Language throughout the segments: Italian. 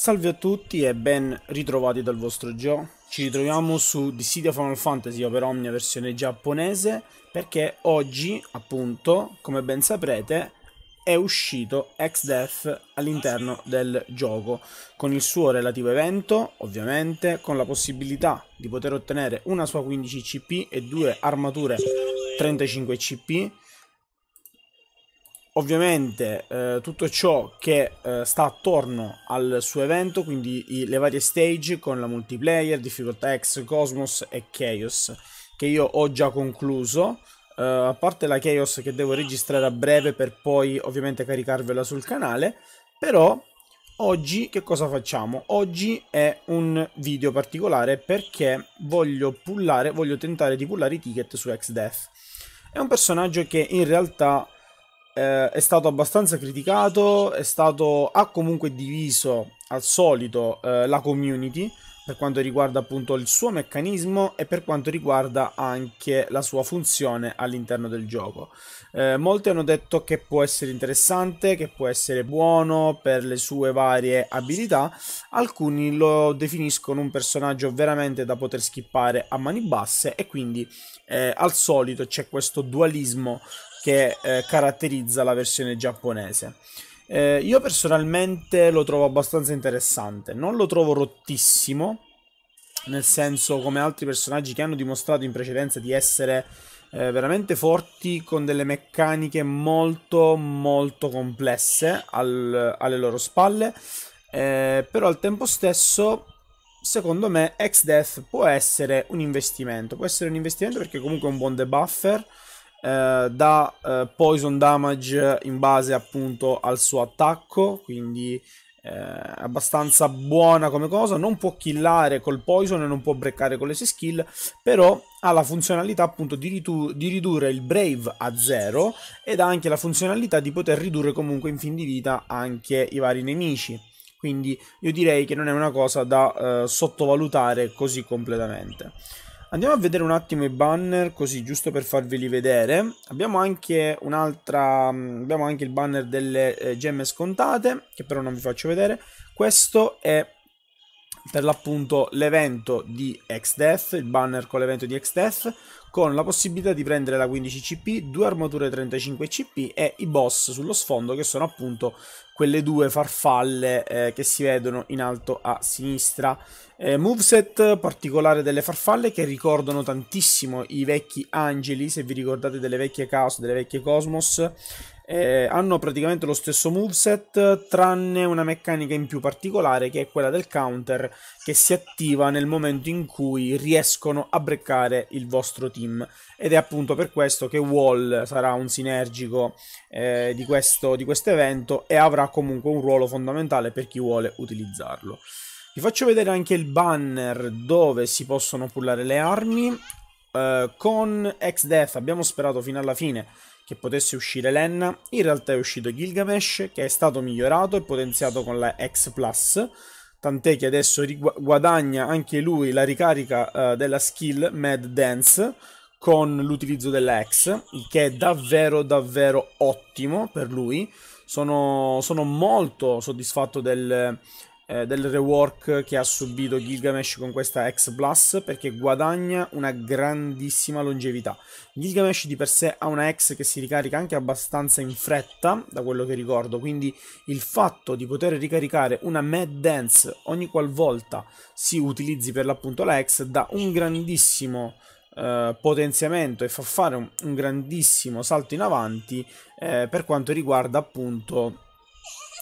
Salve a tutti e ben ritrovati dal vostro Gio. Ci ritroviamo su Dissidia Final Fantasy Over Omnia versione giapponese perché oggi, appunto, come ben saprete, è uscito X-Death all'interno del gioco, con il suo relativo evento, ovviamente, con la possibilità di poter ottenere una sua 15 CP e due armature 35 CP, ovviamente eh, tutto ciò che eh, sta attorno al suo evento, quindi i, le varie stage con la multiplayer, difficoltà X, Cosmos e Chaos, che io ho già concluso. Eh, a parte la Chaos che devo registrare a breve per poi ovviamente caricarvela sul canale, però oggi che cosa facciamo? Oggi è un video particolare perché voglio pullare, voglio tentare di pullare i ticket su XDeath. È un personaggio che in realtà eh, è stato abbastanza criticato, stato, ha comunque diviso al solito eh, la community per quanto riguarda appunto il suo meccanismo e per quanto riguarda anche la sua funzione all'interno del gioco. Eh, molti hanno detto che può essere interessante, che può essere buono per le sue varie abilità, alcuni lo definiscono un personaggio veramente da poter skippare a mani basse e quindi eh, al solito c'è questo dualismo che eh, caratterizza la versione giapponese. Eh, io personalmente lo trovo abbastanza interessante, non lo trovo rottissimo, nel senso come altri personaggi che hanno dimostrato in precedenza di essere eh, veramente forti con delle meccaniche molto molto complesse al, alle loro spalle, eh, però al tempo stesso secondo me X-Death può essere un investimento, può essere un investimento perché comunque è un buon debuffer, da eh, dà eh, poison damage in base appunto al suo attacco, quindi eh, abbastanza buona come cosa, non può killare col poison e non può breccare con le 6 skill, però ha la funzionalità appunto di, di, ridurre il Brave a zero ed ha anche la funzionalità di poter ridurre comunque in fin di vita anche i vari nemici. Quindi io direi che non è una cosa da eh, sottovalutare così completamente. Andiamo a vedere un attimo i banner, così giusto per farveli vedere. Abbiamo anche un'altra, mm, abbiamo anche il banner delle eh, gemme scontate, che però non vi faccio vedere. Questo è per l'appunto l'evento di XDeath, il banner con l'evento di XDeath con la possibilità di prendere la 15 CP, due armature 35 CP e i boss sullo sfondo che sono appunto quelle due farfalle eh, che si vedono in alto a sinistra. Eh, moveset particolare delle farfalle che ricordano tantissimo i vecchi angeli, se vi ricordate delle vecchie Chaos, delle vecchie Cosmos, eh, hanno praticamente lo stesso moveset tranne una meccanica in più particolare che è quella del counter che si attiva nel momento in cui riescono a breccare il vostro team ed è appunto per questo che Wall sarà un sinergico eh, di questo di quest evento e avrà comunque un ruolo fondamentale per chi vuole utilizzarlo. Vi faccio vedere anche il banner dove si possono pullare le armi. Eh, con X-Death abbiamo sperato fino alla fine che potesse uscire Lenna, in realtà è uscito Gilgamesh che è stato migliorato e potenziato con la X Plus, tant'è che adesso guadagna anche lui la ricarica uh, della skill Mad Dance con l'utilizzo della X, il che è davvero davvero ottimo per lui. Sono, sono molto soddisfatto del, eh, del rework che ha subito Gilgamesh con questa X Plus perché guadagna una grandissima longevità. Gilgamesh di per sé ha una X che si ricarica anche abbastanza in fretta, da quello che ricordo, quindi il fatto di poter ricaricare una Mad Dance ogni qualvolta si utilizzi per l'appunto la X dà un grandissimo eh, potenziamento e fa fare un, un grandissimo salto in avanti eh, per quanto riguarda appunto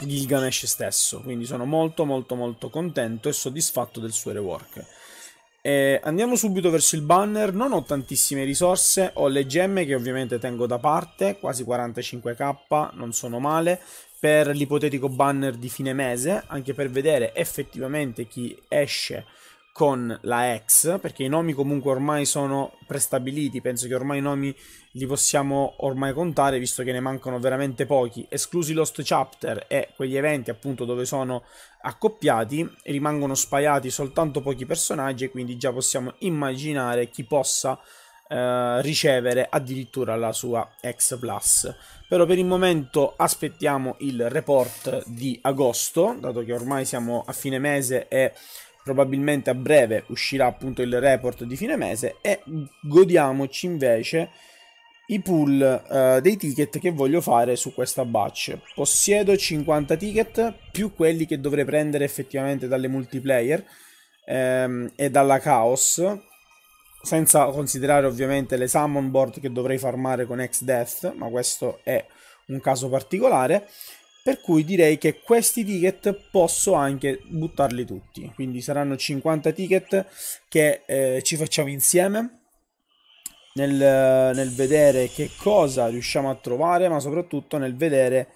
Gilgamesh stesso, quindi sono molto molto molto contento e soddisfatto del suo rework. E andiamo subito verso il banner, non ho tantissime risorse, ho le gemme che ovviamente tengo da parte, quasi 45k, non sono male, per l'ipotetico banner di fine mese, anche per vedere effettivamente chi esce con la ex, perché i nomi comunque ormai sono prestabiliti, penso che ormai i nomi li possiamo ormai contare, visto che ne mancano veramente pochi, esclusi Lost Chapter e quegli eventi appunto dove sono accoppiati, rimangono spaiati soltanto pochi personaggi e quindi già possiamo immaginare chi possa eh, ricevere addirittura la sua X plus. Però per il momento aspettiamo il report di agosto, dato che ormai siamo a fine mese e probabilmente a breve uscirà appunto il report di fine mese e godiamoci invece i pool uh, dei ticket che voglio fare su questa batch. Possiedo 50 ticket più quelli che dovrei prendere effettivamente dalle multiplayer ehm, e dalla Chaos, senza considerare ovviamente le summon board che dovrei farmare con X-Death, ma questo è un caso particolare. Per cui direi che questi ticket posso anche buttarli tutti. Quindi saranno 50 ticket che eh, ci facciamo insieme nel, nel vedere che cosa riusciamo a trovare, ma soprattutto nel vedere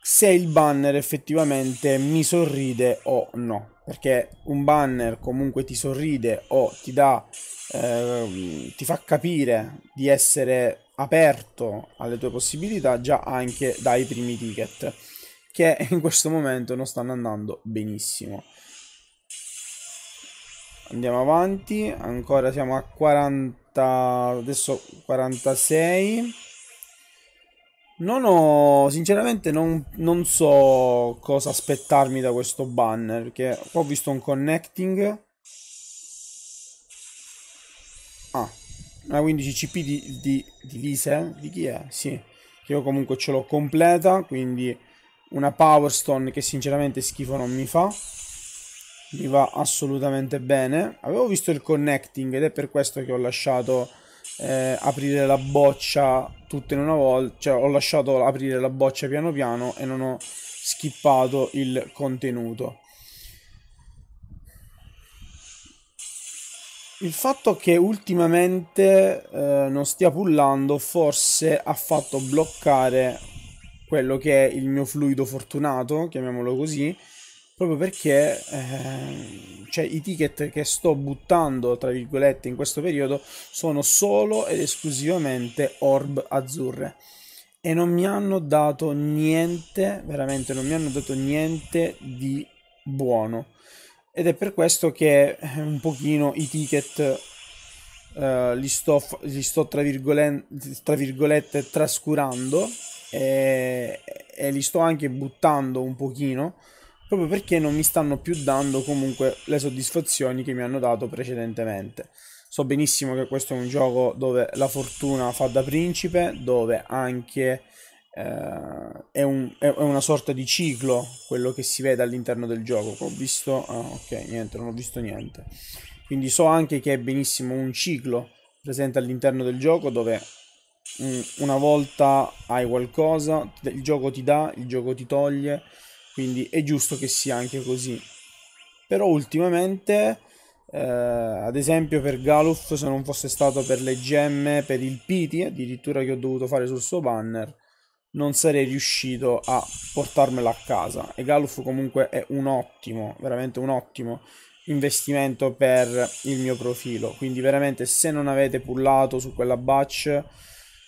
se il banner effettivamente mi sorride o no perché un banner comunque ti sorride o ti dà eh, ti fa capire di essere aperto alle tue possibilità già anche dai primi ticket che in questo momento non stanno andando benissimo andiamo avanti ancora siamo a 40 adesso 46 non ho sinceramente non, non so cosa aspettarmi da questo banner perché ho visto un connecting una 15 cp di, di, di Lise, di chi è? Sì, che io comunque ce l'ho completa, quindi una Powerstone che sinceramente schifo non mi fa, mi va assolutamente bene. Avevo visto il connecting ed è per questo che ho lasciato eh, aprire la boccia tutta in una volta, cioè ho lasciato aprire la boccia piano piano e non ho skippato il contenuto. Il fatto che ultimamente eh, non stia pullando forse ha fatto bloccare quello che è il mio fluido fortunato, chiamiamolo così, proprio perché eh, cioè, i ticket che sto buttando, tra virgolette, in questo periodo sono solo ed esclusivamente orb azzurre e non mi hanno dato niente, veramente non mi hanno dato niente di buono ed è per questo che eh, un pochino i ticket uh, li sto, li sto tra, tra, virgolette trascurando e, e, li sto anche buttando un pochino proprio perché non mi stanno più dando comunque le soddisfazioni che mi hanno dato precedentemente. So benissimo che questo è un gioco dove la fortuna fa da principe, dove anche Uh, è, un, è, una sorta di ciclo quello che si vede all'interno del gioco. Ho visto. Oh, ok, niente, non ho visto niente. Quindi so anche che è benissimo un ciclo presente all'interno del gioco dove um, una volta hai qualcosa, il gioco ti dà, il gioco ti toglie. Quindi è giusto che sia anche così. Però ultimamente. Uh, ad esempio per Galuf se non fosse stato per le gemme per il piti addirittura che ho dovuto fare sul suo banner non sarei riuscito a portarmela a casa e Galuf comunque è un ottimo, veramente un ottimo investimento per il mio profilo quindi veramente se non avete pullato su quella batch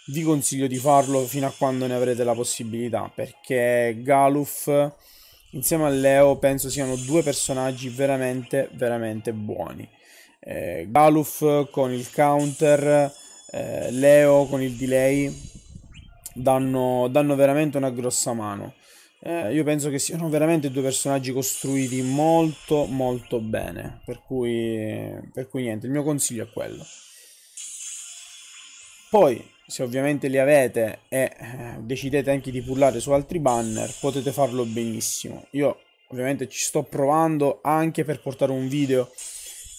vi consiglio di farlo fino a quando ne avrete la possibilità perché Galuf insieme a Leo penso siano due personaggi veramente veramente buoni eh, Galuf con il counter eh, Leo con il delay danno, danno veramente una grossa mano. Eh, io penso che siano veramente due personaggi costruiti molto molto bene, per cui, per cui niente, il mio consiglio è quello. Poi, se ovviamente li avete e eh, decidete anche di pullare su altri banner, potete farlo benissimo. Io ovviamente ci sto provando anche per portare un video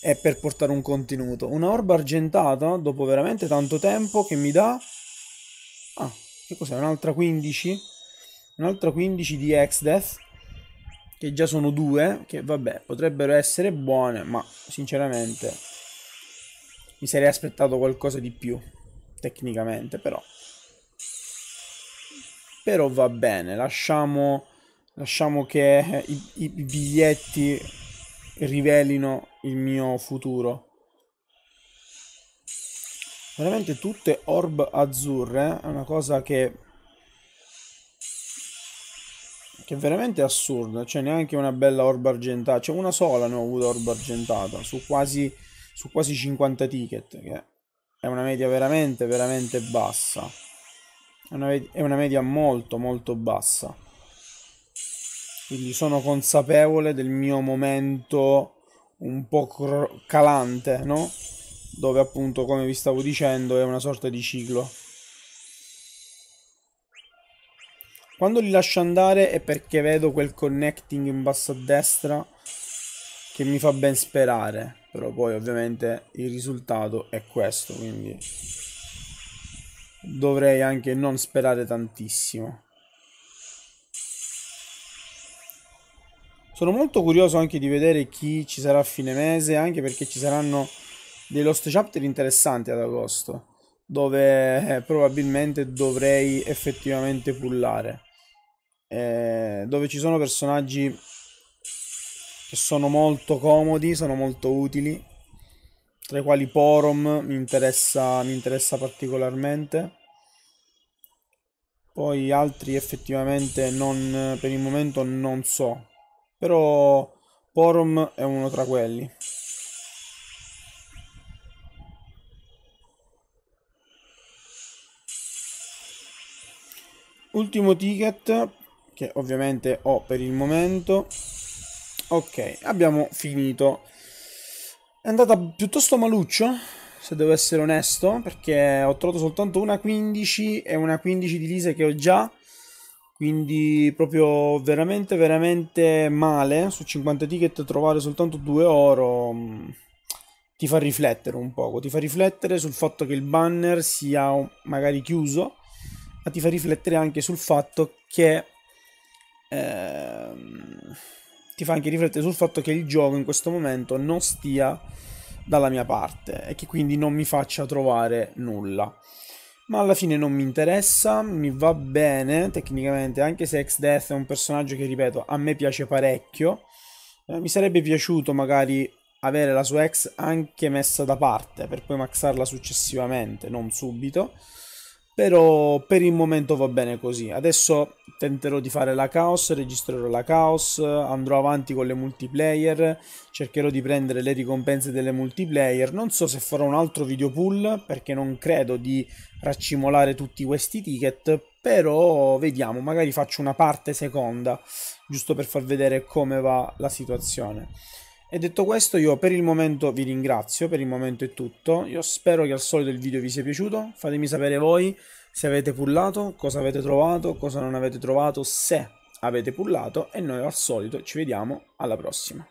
e per portare un contenuto. Una orba argentata dopo veramente tanto tempo che mi dà... Ah, che cos'è? Un'altra 15? Un'altra 15 di Exdeath, che già sono due, che vabbè, potrebbero essere buone, ma sinceramente mi sarei aspettato qualcosa di più, tecnicamente, però. Però va bene, lasciamo, lasciamo che i, i biglietti rivelino il mio futuro veramente tutte orb azzurre, eh, è una cosa che che è veramente assurda, cioè neanche una bella orba argentata, cioè una sola ne ho avuto orba argentata su quasi, su quasi 50 ticket, che è una media veramente veramente bassa, è una, è una media molto molto bassa, quindi sono consapevole del mio momento un po' calante, no? dove appunto come vi stavo dicendo è una sorta di ciclo quando li lascio andare è perché vedo quel connecting in basso a destra che mi fa ben sperare però poi ovviamente il risultato è questo quindi dovrei anche non sperare tantissimo sono molto curioso anche di vedere chi ci sarà a fine mese anche perché ci saranno dei Lost Chapter interessanti ad agosto, dove eh, probabilmente dovrei effettivamente pullare, eh, dove ci sono personaggi che sono molto comodi, sono molto utili, tra i quali Porom mi interessa, mi interessa particolarmente. Poi altri effettivamente non, per il momento non so, però Porom è uno tra quelli. ultimo ticket che ovviamente ho per il momento ok abbiamo finito è andata piuttosto maluccio se devo essere onesto perché ho trovato soltanto una 15 e una 15 di lise che ho già quindi proprio veramente veramente male su 50 ticket trovare soltanto 2 oro mm, ti fa riflettere un poco ti fa riflettere sul fatto che il banner sia magari chiuso ma ti fa riflettere anche sul fatto che ehm, ti fa anche riflettere sul fatto che il gioco in questo momento non stia dalla mia parte e che quindi non mi faccia trovare nulla. Ma alla fine non mi interessa, mi va bene tecnicamente, anche se X-Death è un personaggio che, ripeto, a me piace parecchio. Eh, mi sarebbe piaciuto magari avere la sua ex anche messa da parte per poi maxarla successivamente, non subito però per il momento va bene così. Adesso tenterò di fare la Chaos, registrerò la Chaos, andrò avanti con le multiplayer, cercherò di prendere le ricompense delle multiplayer. Non so se farò un altro video pool perché non credo di raccimolare tutti questi ticket, però vediamo, magari faccio una parte seconda, giusto per far vedere come va la situazione. E detto questo io per il momento vi ringrazio, per il momento è tutto, io spero che al solito il video vi sia piaciuto, fatemi sapere voi se avete pullato, cosa avete trovato, cosa non avete trovato, se avete pullato e noi al solito ci vediamo alla prossima.